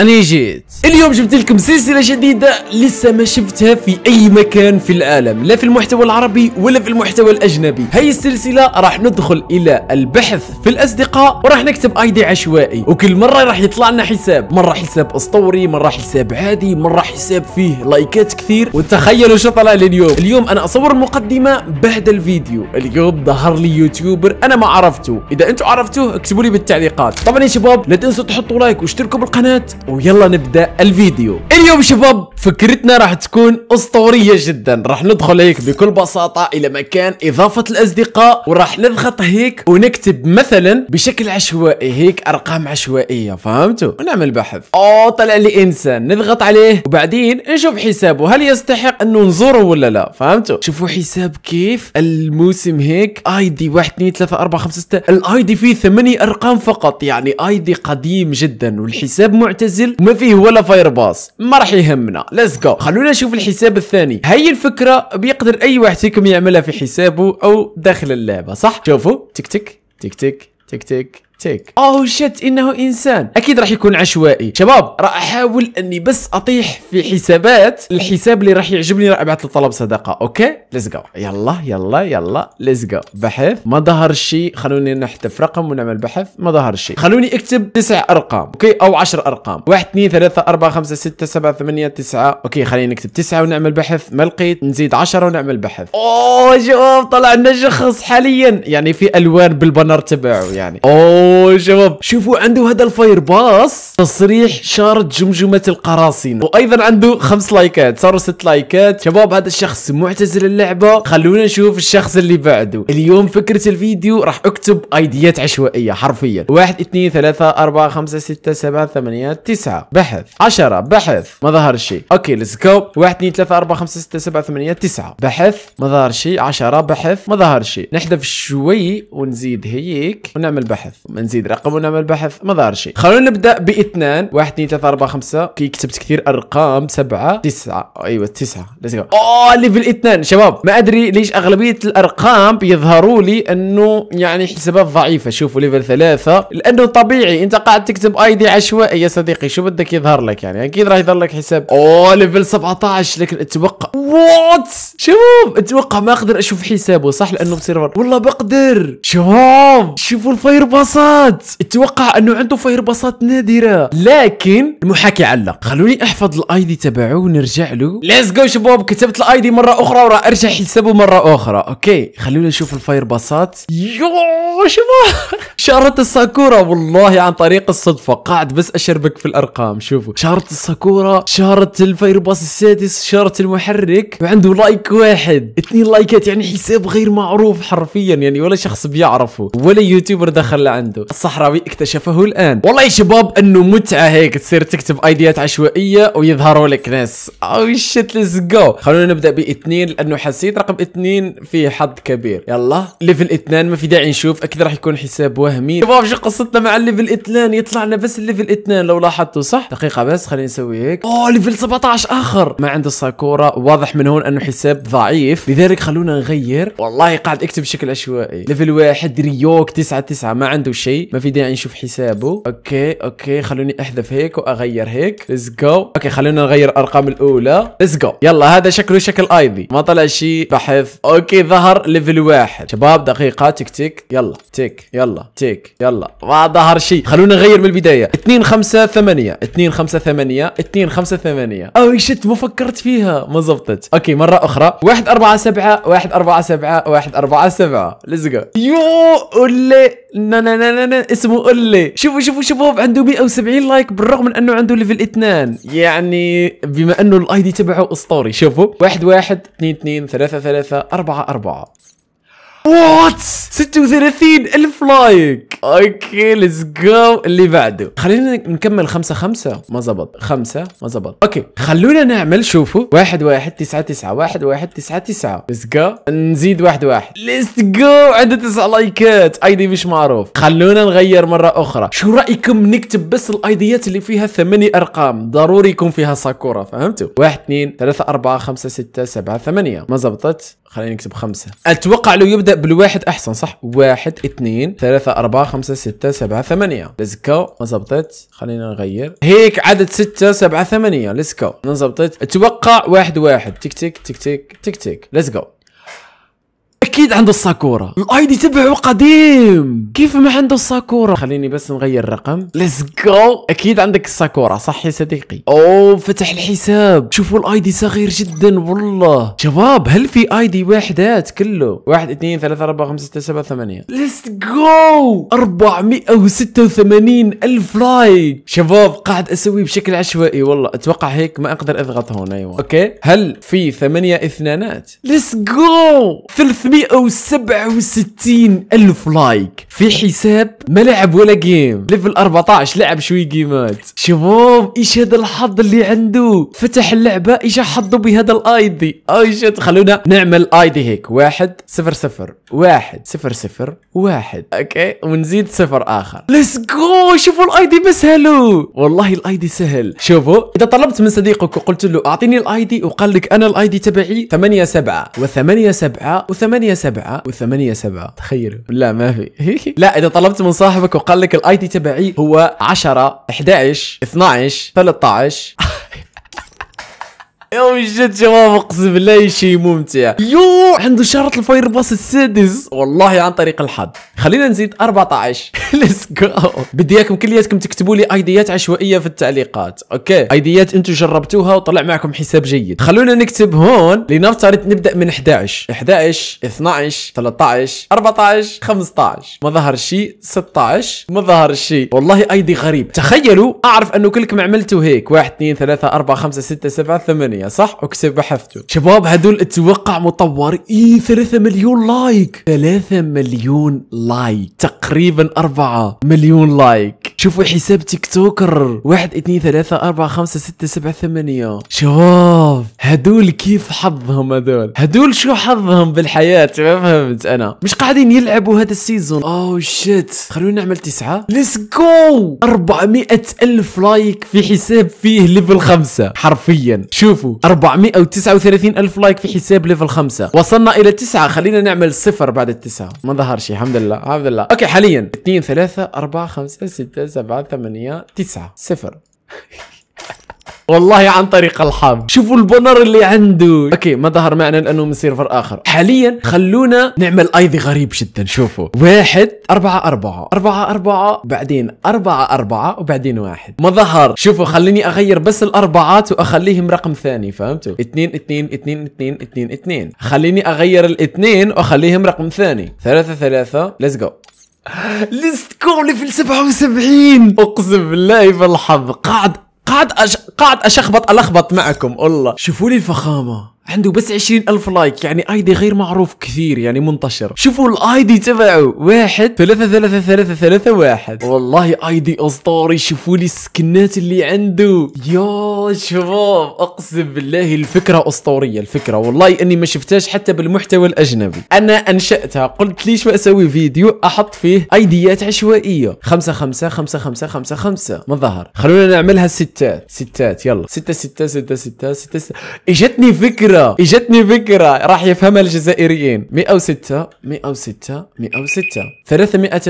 أنا جيت اليوم جبت لكم سلسلة جديدة لسه ما شفتها في أي مكان في العالم لا في المحتوى العربي ولا في المحتوى الأجنبي هاي السلسلة راح ندخل إلى البحث في الأصدقاء وراح نكتب أيدي عشوائي وكل مرة راح يطلع لنا حساب مرة حساب أسطوري مرة حساب عادي مرة حساب فيه لايكات كثير وتخيلوا شو طلع لي اليوم اليوم أنا أصور المقدمة بعد الفيديو اليوم ظهر لي يوتيوبر أنا ما عرفته إذا أنتم عرفتوه اكتبوا لي بالتعليقات طبعا يا شباب لا تنسوا تحطوا لايك واشتركوا بالقناة ويلا نبدا الفيديو اليوم شباب فكرتنا راح تكون اسطوريه جدا راح ندخل هيك بكل بساطه الى مكان اضافه الاصدقاء وراح نضغط هيك ونكتب مثلا بشكل عشوائي هيك ارقام عشوائيه فهمتوا ونعمل بحث اوه طلع لي انسان نضغط عليه وبعدين نشوف حسابه هل يستحق انه نزوره ولا لا فهمتوا شوفوا حساب كيف الموسم هيك اي دي 1 2 3 4 5 6 الاي دي فيه ثمانية ارقام فقط يعني اي دي قديم جدا والحساب معتز ينزل وما فيه ولا فاير باس ما راح يهمنا ليتس جو خلونا نشوف الحساب الثاني هاي الفكره بيقدر اي واحد فيكم يعملها في حسابه او داخل اللعبه صح شوفوا تك تك تك تك تك تك تيك اوه شت انه انسان اكيد راح يكون عشوائي شباب راح احاول اني بس اطيح في حسابات الحساب اللي راح يعجبني راح ابعث له طلب صداقه اوكي ليتس جو يلا يلا يلا ليتس جو بحث ما ظهر شيء خلوني نحذف رقم ونعمل بحث ما ظهر شيء خلوني اكتب تسع ارقام اوكي او 10 ارقام 1 2 3 4 5 6 7 8 9 اوكي خلينا نكتب تسعه ونعمل بحث ما لقيت نزيد 10 ونعمل بحث اوه شوف طلع لنا شخص حاليا يعني في الوان بالبنر تبعه يعني اوه شباب شوفوا عنده هذا الفاير باص تصريح شارد جمجمة القراصنة وايضا عنده خمس لايكات صاروا ست لايكات شباب هذا الشخص معتزل اللعبة خلونا نشوف الشخص اللي بعده اليوم فكرة الفيديو راح اكتب ايديات عشوائية حرفيا واحد اثنين ثلاثة أربعة خمسة ستة سبعة ثمانية تسعة بحث عشرة بحث ما ظهر شيء اوكي ليتس جو واحد اثنين ثلاثة أربعة خمسة ستة سبعة ثمانية تسعة بحث ما ظهر شيء عشرة بحث ما ظهر شيء نحذف شوي ونزيد هيك ونعمل بحث ما نزيد رقم ونعمل بحث ما ظهر شيء خلونا نبدا باثنان واحد اثنين ثلاثه اربعه خمسه كي كتبت كثير ارقام سبعه تسعه ايوه تسعه ليتس جو اوه ليفل اثنان شباب ما ادري ليش اغلبيه الارقام يظهروا لي انه يعني حسابات ضعيفه شوفوا ليفل ثلاثه لانه طبيعي انت قاعد تكتب اي دي عشوائي يا صديقي شو بدك يظهر لك يعني اكيد راح يظهر لك حساب اوه ليفل 17 لكن اتوقع وات شوف اتوقع ما اقدر اشوف حسابه صح لانه بسيرفر والله بقدر شباب شوفوا الفاير بصر باصات اتوقع انه عنده فاير باصات نادره لكن المحاكي علق خلوني احفظ الاي دي تبعه ونرجع له ليتس جو شباب كتبت الاي دي مره اخرى وراح ارجع حسابه مره اخرى اوكي خلونا نشوف الفاير باصات يو شباب شارة الساكورا والله عن طريق الصدفه قاعد بس اشربك في الارقام شوفوا شارة الساكورا شارة الفاير باص السادس شارة المحرك وعنده لايك واحد اثنين لايكات يعني حساب غير معروف حرفيا يعني ولا شخص بيعرفه ولا يوتيوبر دخل لعنده عنده الصحراوي اكتشفه الان والله يا شباب انه متعه هيك تصير تكتب ايديات عشوائيه ويظهروا لك ناس او شيت ليتس جو خلونا نبدا باثنين لانه حسيت رقم اثنين فيه حظ كبير يلا ليفل اثنان ما في داعي نشوف اكيد راح يكون حساب وهمي شباب شو قصتنا مع الليفل اثنان يطلع لنا بس الليفل اثنان لو لاحظتوا صح دقيقه بس خليني نسوي هيك اوه ليفل 17 اخر ما عنده ساكورا واضح من هون انه حساب ضعيف لذلك خلونا نغير والله قاعد اكتب بشكل عشوائي ليفل واحد ريوك 9 9 ما عنده شيء ما في داعي نشوف حسابه اوكي اوكي خلوني احذف هيك واغير هيك ليتس جو اوكي خلونا نغير الارقام الاولى ليتس جو يلا هذا شكله شكل اي بي ما طلع شيء بحث اوكي ظهر ليفل واحد شباب دقيقه تك تك يلا تك يلا تك يلا ما ظهر شيء خلونا نغير من البدايه 2 5 8 2 5 8 2 5 8 او شت ما فكرت فيها ما زبطت اوكي مره اخرى 1 4 7 1 4 7 1 4 7 ليتس جو يو ولا نا نا نا نا اسمه قلي شوفوا شوفوا شباب عنده 170 لايك بالرغم من انه عنده ليفل 2 يعني بما انه الاي دي تبعه اسطوري شوفوا 1 1 2 2 3 3 4 4 وات 36 الف لايك اوكي ليتس جو اللي بعده خلينا نكمل خمسة خمسة ما زبط خمسة ما زبط اوكي خلونا نعمل شوفوا واحد واحد تسعة تسعة واحد واحد تسعة تسعة ليتس جو نزيد واحد واحد ليتس جو عنده تسع لايكات ايدي مش معروف خلونا نغير مرة اخرى شو رايكم نكتب بس الايديات اللي فيها ثمانية ارقام ضروري يكون فيها ساكورا فهمتوا واحد اثنين ثلاثة أربعة خمسة ستة سبعة ثمانية ما زبطت خلينا نكتب خمسة اتوقع لو يبدا بالواحد احسن صح واحد اثنين ثلاثة أربعة خمسة ستة سبعة ثمانية لسكو ما زبطت خلينا نغير هيك عدد ستة سبعة ثمانية لسكو ما زبطت اتوقع واحد واحد تك تك تك تك تك تك لسكو اكيد عنده الساكورا الاي دي تبعه قديم كيف ما عنده الساكورا خليني بس نغير الرقم ليتس جو اكيد عندك الساكورا صح يا صديقي اوه فتح الحساب شوفوا الاي دي صغير جدا والله شباب هل في اي دي وحدات كله 1 2 3 4 5 6 7 8 ليتس جو 486 الف لايك شباب قاعد اسوي بشكل عشوائي والله اتوقع هيك ما اقدر اضغط هون ايوه اوكي هل في ثمانية اثنانات ليتس جو 300 167 ألف لايك في حساب ما لعب ولا جيم ليفل 14 لعب شوي جيمات شباب ايش هذا الحظ اللي عنده فتح اللعبة ايش حظه بهذا الايدي آه، ايش خلونا نعمل ايدي هيك واحد صفر صفر واحد صفر صفر واحد اوكي ونزيد صفر اخر ليتس جو شوفوا الايدي دي هلو والله الايدي سهل شوفوا اذا طلبت من صديقك وقلت له اعطيني الايدي وقال لك انا الايدي تبعي 8 7 و8 7 و8 7 و8 7 تخيلوا لا ما في لا اذا طلبت من صاحبك وقال لك الاي دي تبعي هو 10 11 12 13 يا وجد شباب اقسم بالله شيء ممتع يو عنده شارة الفاير باس السادس والله عن طريق الحظ خلينا نزيد 14 ليتس جو بدي اياكم كلياتكم تكتبوا لي ايديات عشوائيه في التعليقات اوكي ايديات انتم جربتوها وطلع معكم حساب جيد خلونا نكتب هون لنفترض نبدا من 11 11 12 13 14 15 ما ظهر شيء 16 ما ظهر شيء والله ايدي غريب تخيلوا اعرف انه كلكم عملتوا هيك 1 2 3 4 5 6 7 8 ثانية صح؟ اوكي بحثته شباب هذول اتوقع مطور اي 3 مليون لايك 3 مليون لايك تقريبا 4 مليون لايك شوفوا حساب تيك توكر واحد اثنين ثلاثة أربعة خمسة ستة سبعة ثمانية شوف هدول كيف حظهم هدول هدول شو حظهم بالحياة ما فهمت أنا مش قاعدين يلعبوا هذا السيزون أو oh شيت خلونا نعمل تسعة ليتس جو 400 ألف لايك في حساب فيه ليفل خمسة حرفيا شوفوا 439 ألف لايك في حساب ليفل خمسة وصلنا إلى تسعة خلينا نعمل صفر بعد التسعة ما ظهر شيء الحمد لله الحمد لله أوكي حاليا اثنين ثلاثة أربعة خمسة ستة سبعة ثمانية تسعة صفر والله عن طريق الحظ شوفوا البنر اللي عنده اوكي ما ظهر معنا لانه من سيرفر اخر حاليا خلونا نعمل ايدي غريب جدا شوفوا واحد أربعة أربعة أربعة أربعة بعدين أربعة أربعة وبعدين واحد ما ظهر شوفوا خليني أغير بس الأربعات وأخليهم رقم ثاني فهمتوا اثنين اثنين اثنين اثنين اثنين اثنين خليني أغير الاثنين وأخليهم رقم ثاني ثلاثة ثلاثة ليتس جو ليست اللي في 77 اقسم بالله بالحظ قاعد قاعد أش... قاعد اشخبط الخبط معكم والله شوفوا لي الفخامه عنده بس عشرين ألف لايك يعني ايدي غير معروف كثير يعني منتشر شوفوا الايدي تبعه واحد ثلاثة ثلاثة ثلاثة ثلاثة واحد والله ايدي اسطوري شوفوا لي السكنات اللي عنده يا شباب اقسم بالله الفكرة اسطورية الفكرة والله اني ما شفتهاش حتى بالمحتوى الاجنبي انا انشأتها قلت ليش ما اسوي فيديو احط فيه ايديات عشوائية خمسة خمسة خمسة خمسة خمسة خمسة من ظهر خلونا نعملها ستات ستات يلا ستة ستة ستة ستة ستة, ستة. اجتني فكرة فكره اجتني فكره راح يفهمها الجزائريين 106 106 106 300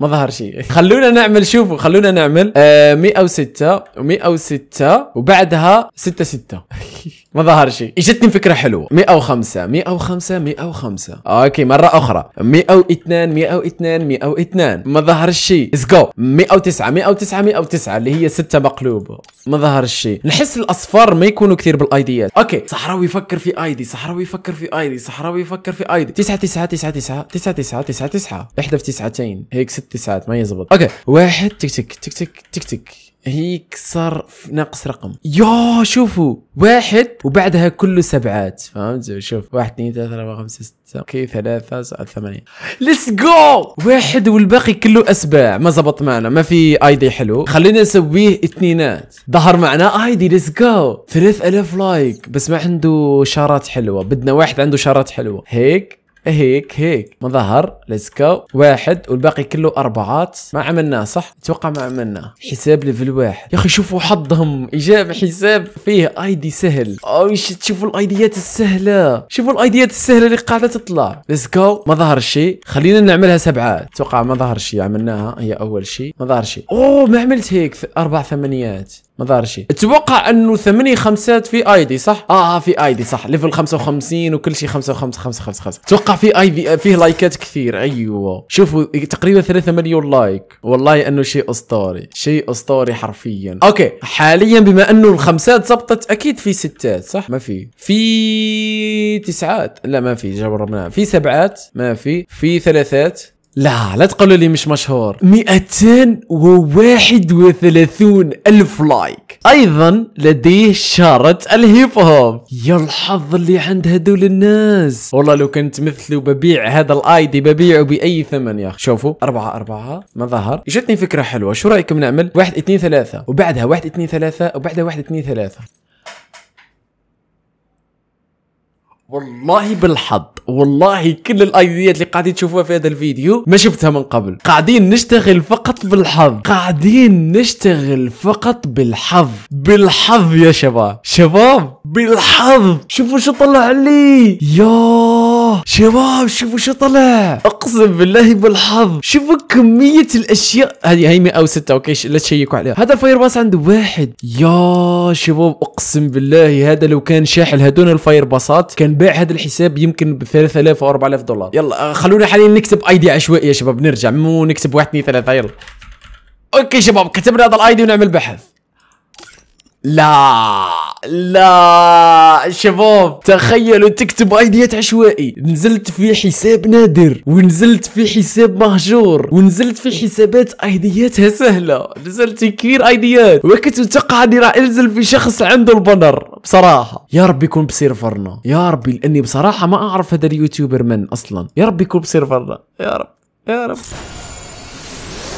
ما ظهر شيء خلونا نعمل شوفوا خلونا نعمل آه 106 و106 وبعدها 66 ما ظهر شيء اجتني فكره حلوه 105 105 105 اوكي مره اخرى 102 102 102 ما ظهر شيء ليتس جو 109 109 109 اللي هي سته مقلوبه ما ظهر شيء نحس الاصفار ما يكونوا كثير بالايديات اوكي صحراوي يفكر في ايدي صحراوي يفكر في ايدي صحراوي يفكر في ايدي 9 9 9 9 9 9 9 9 احذف تسعتين هيك ست تسعات ما يزبط اوكي واحد تك تك تك تك تك تك هيك صار ناقص رقم يا شوفوا واحد وبعدها كله سبعات فهمت شوف واحد اثنين ثلاثة أربعة خمسة ستة اوكي ثلاثة سبعة ثمانية ليتس جو واحد والباقي كله أسباع ما زبط معنا ما في ايدي حلو خلينا نسويه اثنينات ظهر معنا ايدي ليتس جو 3000 لايك بس ما عنده شارات حلوة بدنا واحد عنده شارات حلوة هيك هيك هيك مظهر ليتس جو واحد والباقي كله اربعات ما عملناه صح اتوقع ما عملناه حساب ليفل واحد يا اخي شوفوا حظهم اجاب حساب فيه اي دي سهل اوه تشوفوا الايديات السهله شوفوا الايديات السهله اللي قاعده تطلع ليتس جو ما ظهر شيء خلينا نعملها سبعات اتوقع ما ظهر شيء عملناها هي اول شيء ما ظهر شيء اوه ما عملت هيك اربع ثمانيات ما ظهر شيء اتوقع انه ثمانية خمسات في ايدي صح اه في ايدي صح ليفل 55 وكل شيء 55 55 اتوقع في ايدي فيه لايكات كثير ايوه شوفوا تقريبا 3 مليون لايك والله انه شيء اسطوري شيء اسطوري حرفيا اوكي حاليا بما انه الخمسات زبطت اكيد في ستات صح ما في في تسعات لا ما في جبرناها في سبعات ما في في ثلاثات لا لا تقولوا لي مش مشهور 231 ألف لايك أيضا لديه شارة الهيب هوب يا الحظ اللي عند هدول الناس والله لو كنت مثلي وببيع هذا الاي دي ببيعه بأي ثمن يا أخي شوفوا أربعة أربعة ما ظهر جتني فكرة حلوة شو رأيكم نعمل واحد اثنين ثلاثة وبعدها واحد اثنين ثلاثة وبعدها واحد اثنين ثلاثة والله بالحظ والله كل الايديات اللي قاعدين تشوفوها في هذا الفيديو ما شفتها من قبل قاعدين نشتغل فقط بالحظ قاعدين نشتغل فقط بالحظ بالحظ يا شباب شباب بالحظ شوفوا شو طلع لي يا الله شباب شوفوا شو طلع اقسم بالله بالحظ شوفوا كمية الاشياء هذه هي 106 اوكي لا تشيكوا عليها هذا فاير باس عنده واحد يا شباب اقسم بالله هذا لو كان شاحل هذول الفاير باصات كان باع هذا الحساب يمكن ب 3000 او 4000 دولار يلا آه، خلونا حاليا نكتب ايدي عشوائي يا شباب نرجع مو نكتب 1 2 3 يلا اوكي شباب كتبنا هذا الاي دي ونعمل بحث لا لا شباب تخيلوا تكتب ايديات عشوائي نزلت في حساب نادر ونزلت في حساب مهجور ونزلت في حسابات ايدياتها سهله نزلت كثير ايديات وكنت متوقع اني راح انزل في شخص عنده البنر بصراحه يا ربي يكون بسيرفرنا يا ربي لاني بصراحه ما اعرف هذا اليوتيوبر من اصلا يا ربي يكون بسيرفرنا يا رب يا رب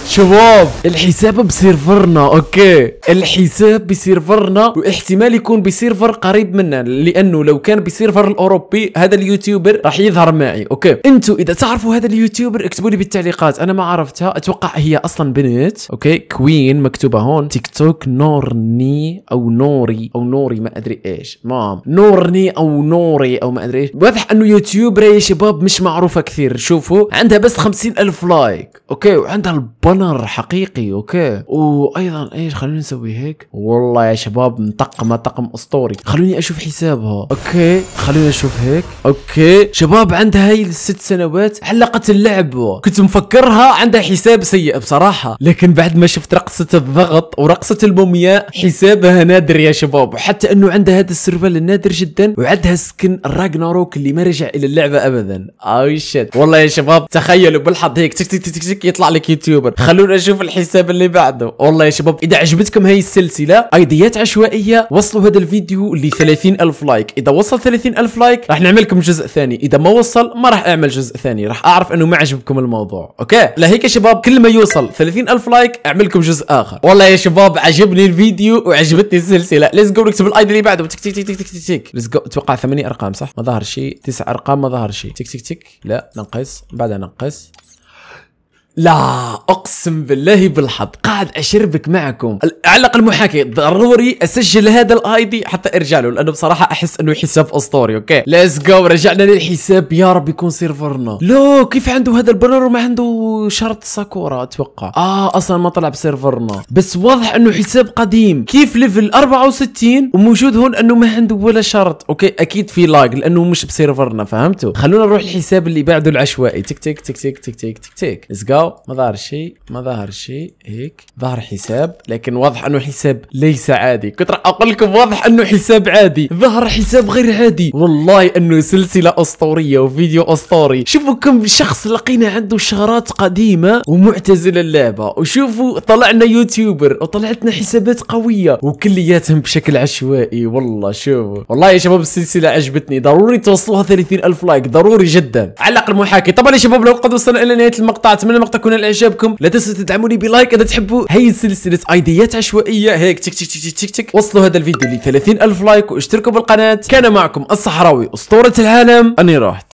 شباب الحساب بسيرفرنا اوكي الحساب بسيرفرنا واحتمال يكون بسيرفر قريب منا لانه لو كان بسيرفر الاوروبي هذا اليوتيوبر راح يظهر معي اوكي انتوا اذا تعرفوا هذا اليوتيوبر اكتبوا لي بالتعليقات انا ما عرفتها اتوقع هي اصلا بنت اوكي كوين مكتوبه هون تيك توك نورني او نوري او نوري ما ادري ايش مام نورني او نوري او ما ادري ايش واضح انه يوتيوبر يا شباب مش معروفه كثير شوفوا عندها بس 50 الف لايك اوكي وعندها الب بنر حقيقي اوكي وايضا ايش خلونا نسوي هيك والله يا شباب مطقمه طقم اسطوري خلوني اشوف حسابها اوكي خلوني اشوف هيك اوكي شباب عندها هاي الست سنوات علقت اللعبه كنت مفكرها عندها حساب سيء بصراحه لكن بعد ما شفت رقصه الضغط ورقصه المومياء حسابها نادر يا شباب وحتى انه عندها هذا السيرفال النادر جدا وعندها سكن راجناروك اللي ما رجع الى اللعبه ابدا اي شت والله يا شباب تخيلوا بالحظ هيك تك تك تك تك يطلع لك يوتيوبر خلونا نشوف الحساب اللي بعده والله يا شباب اذا عجبتكم هاي السلسله ايديات عشوائيه وصلوا هذا الفيديو ل 30000 لايك اذا وصل 30000 لايك راح نعمل لكم جزء ثاني اذا ما وصل ما راح اعمل جزء ثاني راح اعرف انه ما عجبكم الموضوع اوكي لهيك يا شباب كل ما يوصل 30000 لايك اعمل لكم جزء اخر والله يا شباب عجبني الفيديو وعجبتني السلسله ليتس جو نكتب الايدي اللي بعده تك تك تك تك تك تك ليتس جو اتوقع ثمانية ارقام صح ما ظهر شيء تسع ارقام ما ظهر شيء تك تك تك لا ننقص بعدها ننقص لا اقسم بالله بالحظ قاعد اشربك معكم الاقل المحاكي ضروري اسجل هذا الاي دي حتى ارجع له لانه بصراحه احس انه حساب اسطوري اوكي ليتس جو رجعنا للحساب يا رب يكون سيرفرنا لو كيف عنده هذا البنر وما عنده شرط ساكورا اتوقع اه اصلا ما طلع بسيرفرنا بس واضح انه حساب قديم كيف ليفل 64 وموجود هون انه ما عنده ولا شرط اوكي اكيد في لاج لانه مش بسيرفرنا فهمتوا خلونا نروح الحساب اللي بعده العشوائي تك تك تك تك تك تك تك تك ليتس جو واو ما ظهر شيء ما ظهر شيء هيك ظهر حساب لكن واضح انه حساب ليس عادي كنت راح اقول لكم واضح انه حساب عادي ظهر حساب غير عادي والله انه سلسله اسطوريه وفيديو اسطوري شوفوا كم شخص لقينا عنده شغرات قديمه ومعتزله اللعبه وشوفوا طلعنا يوتيوبر وطلعتنا حسابات قويه وكلياتهم بشكل عشوائي والله شوفوا والله يا شباب السلسله عجبتني ضروري توصلوها 30000 لايك ضروري جدا علق المحاكي طبعا يا شباب لو قد وصلنا الى نهايه المقطع اتمنى تكون ونال اعجابكم لا تنسوا تدعموني بلايك اذا تحبوا هي سلسله ايديات عشوائيه هيك تك تك تك تك تك وصلوا هذا الفيديو ل 30000 لايك واشتركوا بالقناه كان معكم الصحراوي اسطوره العالم اني رحت